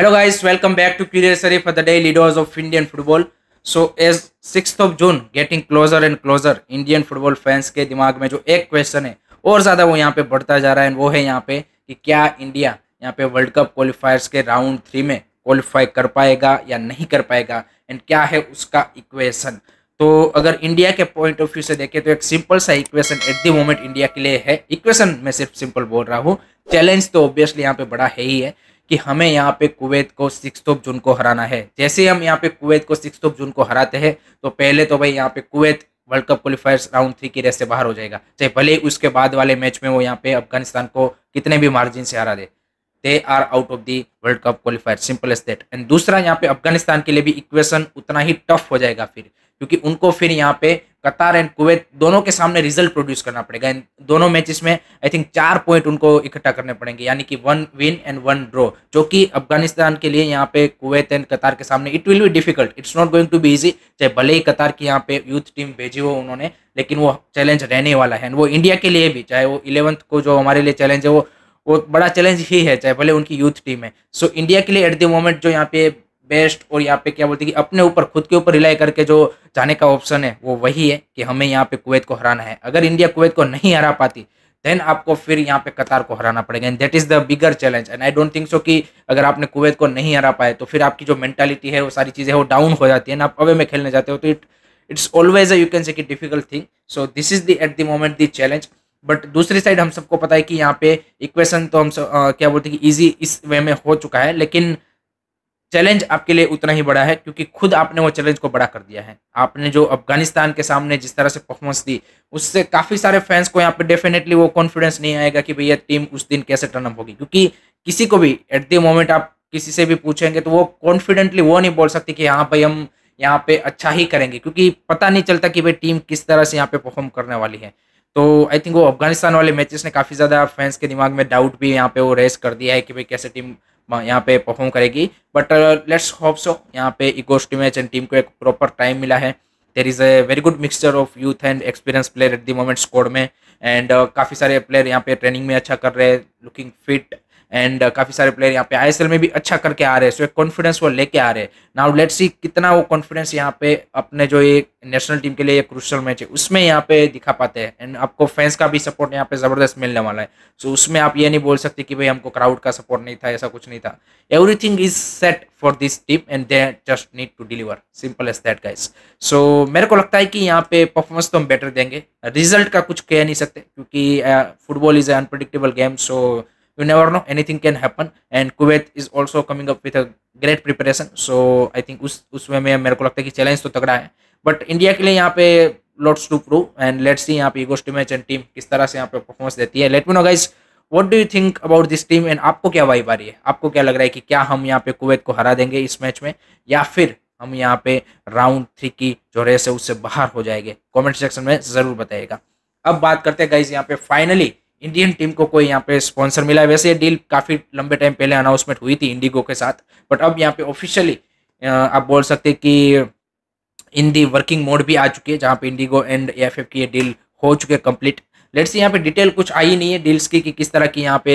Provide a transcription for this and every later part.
Hello guys welcome back to courier for the the daily dose of Indian football. So as 6th of June closer closer and closer, Indian football के दिमाग में जो एक question है और ज़्यादा वो यहाँ पे बढ़ता जा रहा है वो है यहाँ पे कि क्या इंडिया यहाँ पे वर्ल्ड कप क्वालिफायर्स के राउंड थ्री में क्वालिफाई कर पाएगा या नहीं कर पाएगा एंड क्या है उसका इक्वेशन तो अगर इंडिया के पॉइंट ऑफ व्यू से देखें तो एक सिंपल सा equation at the moment India के लिए है इक्वेशन में सिर्फ सिंपल बोल रहा हूँ चैलेंज तो ऑब्वियसली यहाँ पे बड़ा है ही है कि हमें यहाँ पे कुवैत को सिक्स ऑफ जून को हराना है जैसे हम यहाँ पे कुवैत को सिक्स ऑफ जून को हराते हैं तो पहले तो भाई यहाँ पे Kuwait world cup qualifiers round three की रेस से बाहर हो जाएगा चाहे भले उसके बाद वाले मैच में वो यहाँ पे अफगानिस्तान को कितने भी मार्जिन से हरा दे दे are out of the world cup qualifier simple as that and दूसरा यहाँ पे अफगानिस्तान के लिए भी इक्वेशन उतना ही टफ हो जाएगा फिर क्योंकि उनको फिर यहाँ पे कतार एंड कुवैत दोनों के सामने रिजल्ट प्रोड्यूस करना पड़ेगा एंड दोनों मैचेस में आई थिंक चार पॉइंट उनको इकट्ठा करने पड़ेंगे यानी कि one win and one draw जो कि अफगानिस्तान के लिए यहाँ पे कुवैत एंड कतार के सामने it will be difficult it's not going to be easy चाहे भले ही कतार की यहाँ पे यूथ टीम भेजी हो उन्होंने लेकिन वो चैलेंज रहने वाला है वो इंडिया के लिए भी चाहे वो इलेवंथ को जो हमारे लिए चैलेंज है वो वो बड़ा चैलेंज ही है चाहे भले उनकी यूथ टीम है सो so, इंडिया के लिए एट द मोमेंट जो यहाँ पे बेस्ट और यहाँ पे क्या बोलते हैं कि अपने ऊपर खुद के ऊपर रिलाई करके जो जाने का ऑप्शन है वो वही है कि हमें यहाँ पे कुवैत को हराना है अगर इंडिया कुवैत को नहीं हरा पाती देन आपको फिर यहाँ पे कतार को हराना पड़ेगा and that is the bigger challenge and I don't think so कि अगर आपने कुवैत को नहीं हरा पाए तो फिर आपकी जो मैंटालिटी है वो सारी चीज़ें वो डाउन हो जाती है ना आप अवे में खेलने जाते हो तो it it's always a you can say कि difficult thing so this is the at the moment the challenge but दूसरी साइड हम सबको पता है कि यहाँ पे इक्वेशन तो हम सब आ, क्या बोलते हैं कि ईजी इस वे में हो चुका है लेकिन चैलेंज आपके लिए उतना ही बड़ा है क्योंकि खुद आपने वो चैलेंज को बड़ा कर दिया है आपने जो अफगानिस्तान के सामने जिस तरह से परफॉर्मेंस दी उससे काफ़ी सारे फैंस को यहाँ पे डेफिनेटली वो कॉन्फिडेंस नहीं आएगा कि भैया टीम उस दिन कैसे टर्नअप होगी क्योंकि किसी को भी एट द मोमेंट आप किसी से भी पूछेंगे तो वो कॉन्फिडेंटली वो नहीं बोल सकते कि हाँ भाई हम यहाँ पे अच्छा ही करेंगे क्योंकि पता नहीं चलता कि भाई टीम किस तरह से यहाँ पे परफॉर्म करने वाली है तो आई थिंक वो अफगानिस्तान वाले मैचेस ने काफ़ी ज़्यादा फैंस के दिमाग में डाउट भी यहाँ पे वो रेस कर दिया है कि भाई कैसे टीम यहाँ पे परफॉर्म करेगी बट लेट्स होप सो यहाँ पे इकोस्टी मैच एंड टीम को एक प्रॉपर टाइम मिला है there is a very good mixture of youth and experience player at the moment squad में एंड uh, काफ़ी सारे प्लेयर यहाँ पे ट्रेनिंग में अच्छा कर रहे हैं लुकिंग फिट एंड uh, काफ़ी सारे प्लेयर यहाँ पे आई में भी अच्छा करके आ रहे हैं सो एक कॉन्फिडेंस वो लेके आ रहे हैं नाउ लेट्स सी कितना वो कॉन्फिडेंस यहाँ पे अपने जो ये नेशनल टीम के लिए ये क्रूशल मैच है उसमें यहाँ पे दिखा पाते हैं एंड आपको फैंस का भी सपोर्ट यहाँ पे ज़बरदस्त मिलने वाला है सो so, उसमें आप ये नहीं बोल सकते कि भाई हमको क्राउड का सपोर्ट नहीं था ऐसा कुछ नहीं था everything is set for this team and they just need to deliver simple as that guys so मेरे को लगता है कि यहाँ पे परफॉर्मेंस तो हम बेटर देंगे रिजल्ट का कुछ कह नहीं सकते क्योंकि football is a unpredictable game so you never know anything can happen and Kuwait is also coming up with a great preparation so I think उस उस वे में मेरे को लगता है कि चैलेंज तो तगड़ा है बट इंडिया के लिए यहाँ पे lots to prove and let's see यहाँ पे गोस्ट मैच एंड टीम किस तरह से यहाँ पे परफॉर्मेंस देती है let me know guys what do you think about this team and आपको क्या वाइब आ रही है आपको क्या लग रहा है कि क्या हम यहाँ पे कुवैत को हरा देंगे इस मैच में या फिर हम यहाँ पे राउंड थ्री की जो रेस है उससे बाहर हो जाएंगे कमेंट सेक्शन में ज़रूर बताइएगा अब बात करते हैं गाइज यहाँ पे फाइनली इंडियन टीम को कोई यहाँ पे स्पॉन्सर मिला है वैसे ये डील काफ़ी लंबे टाइम पहले अनाउंसमेंट हुई थी इंडिगो के साथ बट अब यहाँ पे ऑफिशियली आप बोल सकते कि इन दी वर्किंग मोड भी आ चुकी है जहाँ पे इंडिगो एंड ए की ये डील हो चुके कंप्लीट लेट्स यहाँ पे डिटेल कुछ आई नहीं है डील्स की कि किस तरह की यहाँ पे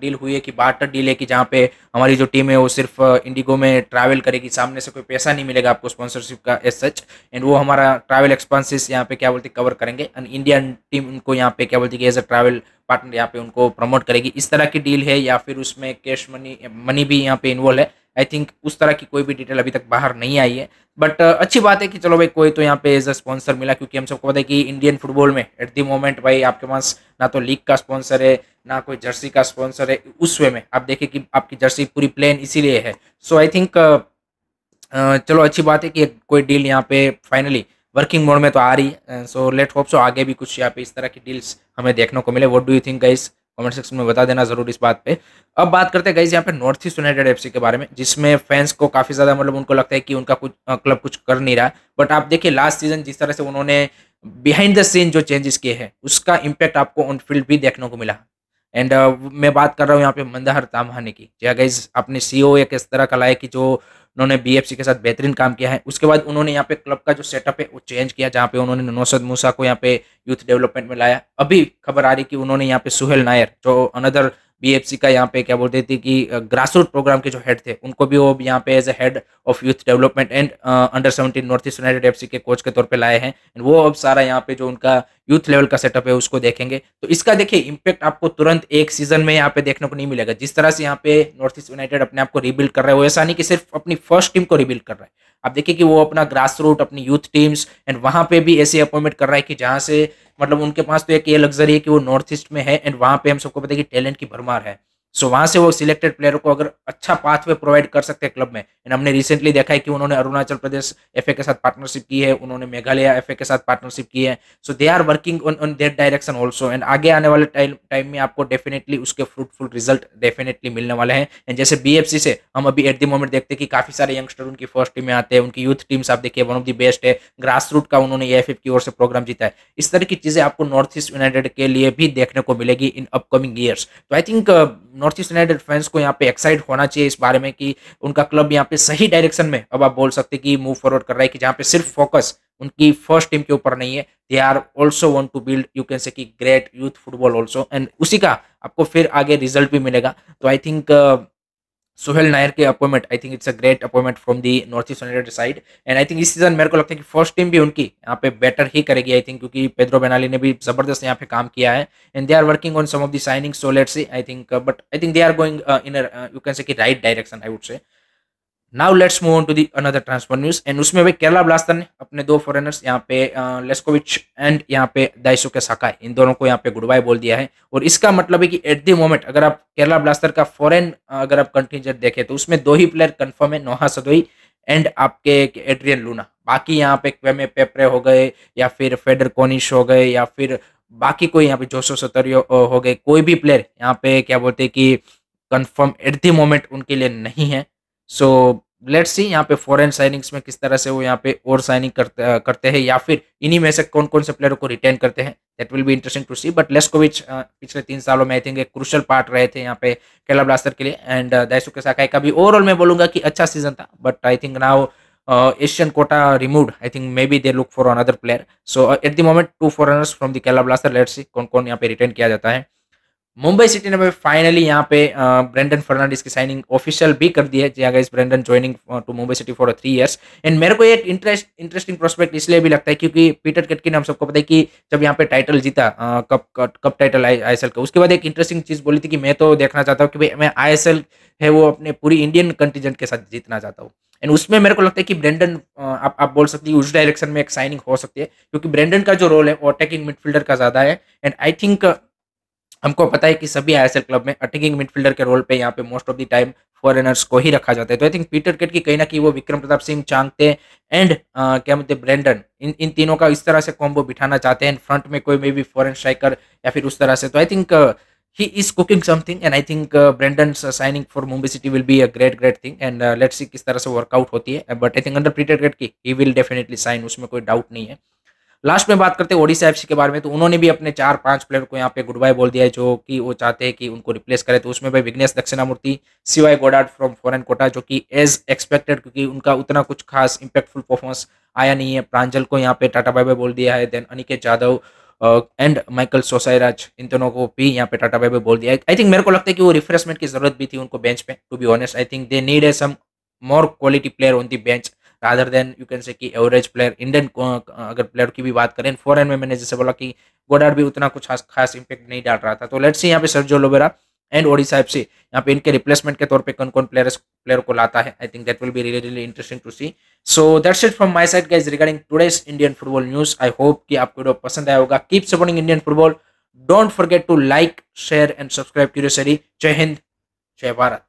डील हुई है कि बार्टर डील है कि जहाँ पे हमारी जो टीम है वो सिर्फ इंडिगो में ट्रैवल करेगी सामने से कोई पैसा नहीं मिलेगा आपको स्पॉन्सरशिप का एज सच एंड वो हमारा ट्रैवल एक्सपेंसेस यहाँ पे क्या बोलते कवर करेंगे एंड इंडियन टीम उनको यहाँ पे क्या बोलती है एज अ ट्रैवल पार्टनर यहाँ पे उनको प्रमोट करेगी इस तरह की डील है या फिर उसमें कैश मनी मनी भी यहाँ पे इन्वॉल्व है आई थिंक उस तरह की कोई भी डिटेल अभी तक बाहर नहीं आई है बट uh, अच्छी बात है कि चलो भाई कोई तो यहाँ पे एज अ स्पॉन्सर मिला क्योंकि हम सबको पता है कि इंडियन फुटबॉल में एट दी मोमेंट भाई आपके पास ना तो लीग का स्पॉन्सर है ना कोई जर्सी का स्पॉन्सर है उस वे में आप देखें कि आपकी जर्सी पूरी प्लेन इसीलिए है सो आई थिंक चलो अच्छी बात है कि कोई डील यहाँ पे फाइनली वर्किंग मोड में तो आ रही है सो लेट होप सो आगे भी कुछ यहाँ पे इस तरह की डील्स हमें देखने को मिले what do you think guys comment section में बता देना जरूर इस बात पे अब बात करते हैं गाइज यहाँ पे नॉर्थ ईस्ट यूनाइटेड एफसी के बारे में जिसमें फैंस को काफ़ी ज़्यादा मतलब उनको लगता है कि उनका कुछ क्लब कुछ कर नहीं रहा बट आप देखिए लास्ट सीजन जिस तरह से उन्होंने बिहाइंड द सीन जो चेंजेस किए हैं उसका इम्पैक्ट आपको ऑन फील्ड भी देखने को मिला एंड uh, मैं बात कर रहा हूँ यहाँ पे मंदाहर तामहानी की जी गाइज हाँ अपने सी ओ एक इस तरह का लाए कि जो उन्होंने बीएफसी के साथ बेहतरीन काम किया है उसके बाद उन्होंने यहाँ पे क्लब का जो सेटअप है वो चेंज किया जहाँ पे उन्होंने नौसद मूसा को यहाँ पे यूथ डेवलपमेंट में लाया अभी खबर आ रही कि उन्होंने यहाँ पे सुहेल नायर जो अनदर बीएफसी का यहाँ पे क्या बोलते थे कि ग्रासरूट प्रोग्राम के जो हेड थे उनको भी वो यहाँ पे as a head of youth development and under seventeen North East United F के कोच के तौर पर लाए हैं वो अब सारा यहाँ पे जो उनका यूथ लेवल का सेटअप है उसको देखेंगे तो इसका देखिए इम्पैक्ट आपको तुरंत एक सीजन में यहाँ पे देखने को नहीं मिलेगा जिस तरह से यहाँ पे नॉर्थ ईस्ट यूनाइटेड अपने आप को रिबिल्ड कर रहा है वो ऐसा नहीं कि सिर्फ अपनी फर्स्ट टीम को रिबिल्ड कर रहा है आप देखिए कि वो अपना ग्रास रूट अपनी यूथ टीम्स एंड वहाँ पे भी ऐसे अपॉइंटमेंट कर रहा है कि जहाँ से मतलब उनके पास तो एक ये लग्जरी है कि वो नॉर्थ ईस्ट में है एंड वहाँ पे हम सबको पता है कि टैलेंट की भरमार है सो वहां से वो सिलेक्टेड प्लेयर को अगर अच्छा पाथवे प्रोवाइड कर सकते हैं क्लब में एंड हमने रिसेंटली देखा है कि उन्होंने अरुणाचल प्रदेश एफ के साथ पार्टनरशिप की है उन्होंने मेघालय एफ के साथ पार्टनरशिप की है so they are working on on that direction also and आगे आने वाले टाइम टाइम में आपको डेफिनेटली उसके फ्रूटफुल रिजल्ट डेफिनेटली मिलने वाले हैं एंड जैसे बी से हम अभी एट द मोमेंट देखते हैं कि काफी सारे यंगस्टर उनकी फर्स्ट टीम में आते हैं उनकी यूथ टीम्स आप देखिए वन ऑफ द बेस्ट है ग्रास रूट का उन्होंने एफ की ओर से प्रोग्राम जीता है इस तरह की चीजें आपको नॉर्थ ईस्ट यूनाइटेड के लिए भी देखने को मिलेगी इन अपकमिंग ईयर्स तो I think North East United fans को यहाँ पे एक्साइट होना चाहिए इस बारे में कि उनका क्लब यहाँ पे सही डायरेक्शन में अब आप बोल सकते कि मूव फॉरवर्ड कर रहा है कि जहाँ पे सिर्फ फोकस उनकी फर्स्ट टीम के ऊपर नहीं है they are also want to build you can say great youth football also and उसी का आपको फिर आगे रिजल्ट भी मिलेगा तो आई थिंक सोहेल नायर के appointment I think it's a great appointment from the North East United side and I think इस सीजन मेरे को लगता है कि फर्स्ट टीम भी उनकी यहाँ पे बेटर ही करेगी आई थिंक क्योंकि पेद्रो बेनाली ने भी जबरदस्त यहाँ पे काम किया है and they are working on some of the signing so let see I think but I think they are going in you can say right direction I would say now let's move on to the another transfer news and उसमें भाई Kerala blaster ने अपने दो foreigners यहाँ पे लेस्कोविच and यहाँ पे दाइसो के साका इन दोनों को यहाँ पे गुड बाय बोल दिया है और इसका मतलब है कि एट दी मोमेंट अगर आप केरला ब्लास्टर का फॉरेन अगर आप कंटिजेंट देखें तो उसमें दो ही प्लेयर कन्फर्म है नोहा सदोई एंड आपके एड्रियन लूना बाकी यहाँ पे क्वेमे पेपरे हो गए या फिर फेडर कोनिश हो गए या फिर बाकी कोई यहाँ पे जोशो सतरियो हो गए कोई भी प्लेयर यहाँ पे क्या बोलते हैं कि कन्फर्म एट दी मोमेंट उनके लिए नहीं है सो so, लेट्स सी यहाँ पे फॉरेन साइनिंग्स में किस तरह से वो यहाँ पे और साइनिंग करते करते हैं या फिर इन्हीं में से कौन कौन से प्लेयर को रिटेन करते हैं that will be interesting to see but Leskovic पिछले तीन सालों में आई थिंक एक क्रूशल पार्ट रहे थे यहाँ पे केला ब्लास्टर के लिए एंड के साकाई का भी ओवरऑल मैं बोलूंगा कि अच्छा सीजन था but I think now Asian quota remove I think maybe they look for another player so at the moment two foreigners from the Kerala Blaster let's see कौन कौन यहाँ पे रिटेन किया जाता है मुंबई सिटी ने फाइनली यहाँ पे ब्रेंडन फर्नांडिस की साइनिंग ऑफिशियल भी कर दी है जी अगर Brandon joining to Mumbai City for three years and मेरे को एक इंटरेस्ट इंटरेस्टिंग प्रोस्पेक्ट इसलिए भी लगता है क्योंकि पीटर ने हम सबको पता है कि जब यहाँ पे टाइटल जीता कप कप टाइटल आई का उसके बाद एक इंटरेस्टिंग चीज़ बोली थी कि मैं तो देखना चाहता हूँ कि भाई मैं आई है वो अपने पूरी इंडियन कंटीजेंट के साथ जीतना चाहता हूँ एंड उसमें मेरे को लगता है कि ब्रेंडन आप आप बोल सकती है उस डायरेक्शन में एक साइनिंग हो सकती है क्योंकि ब्रेंडन का जो रोल है वो अटैकिंग मिडफील्डर का ज़्यादा है एंड आई थिंक हमको पता है कि सभी आई क्लब में अटैकिंग मिडफील्डर के रोल पे यहाँ पे most of the time foreigners को ही रखा जाता है तो आई थिंक पीटर किट की कहीं ना कहीं वो विक्रम प्रताप सिंह चांगते एंड क्या बोलते हैं ब्रेंडन इन इन तीनों का इस तरह से कॉम्बो बिठाना चाहते हैं फ्रंट में कोई मे बी फॉरन स्ट्राइकर या फिर उस तरह से तो I think he is cooking something and I think Brandon signing for Mumbai City will be a great great thing and let's see किस तरह से वर्कआउट होती है but I think under Peter Kit की ही विल डेफिनेटली साइन उसमें कोई doubt नहीं है लास्ट में बात करते हैं ओडिशा एफ के बारे में तो उन्होंने भी अपने चार पांच प्लेयर को यहाँ पे गुड बाय बोल दिया है जो कि वो चाहते हैं कि उनको रिप्लेस करें तो उसमें भाई Vignesh Dakshinamurthy C Y Goddard from foreign quota जो कि एज एक्सपेक्टेड क्योंकि उनका उतना कुछ खास इम्पैक्टफुल परफॉर्मेंस आया नहीं है प्रांजल को यहाँ पे टाटा बाय बाय बोल दिया है देन अनिकेत जाधव एंड माइकल सोसाईराज इन दोनों को भी यहाँ पे टाटा बाय बाय बोल दिया है आई थिंक मेरे को लगता है कि वो रिफ्रेशमेंट की जरूरत भी थी उनको बेंच पे to be honest I think they need a some more quality player on the bench rather than you can say कि एवरेज प्लेयर इंडियन अगर प्लेयर की भी बात करें फॉरन में मैंने जैसे बोला कि गोडार भी उतना कुछ खास इंपैक्ट नहीं डाल रहा था तो लेट्स सी यहाँ पे Sergio Lobera and Odisha F C यहाँ पे इनके रिप्लेसमेंट के तौर पे कौन कौन प्लेयर्स प्लेयर को लाता है I think that will be really really interesting to see so that's it from my side guys regarding today's Indian football news I hope कि आपको वीडियो पसंद आया होगा keep supporting Indian football don't forget to like share and subscribe curiosity जय हिंद जय भारत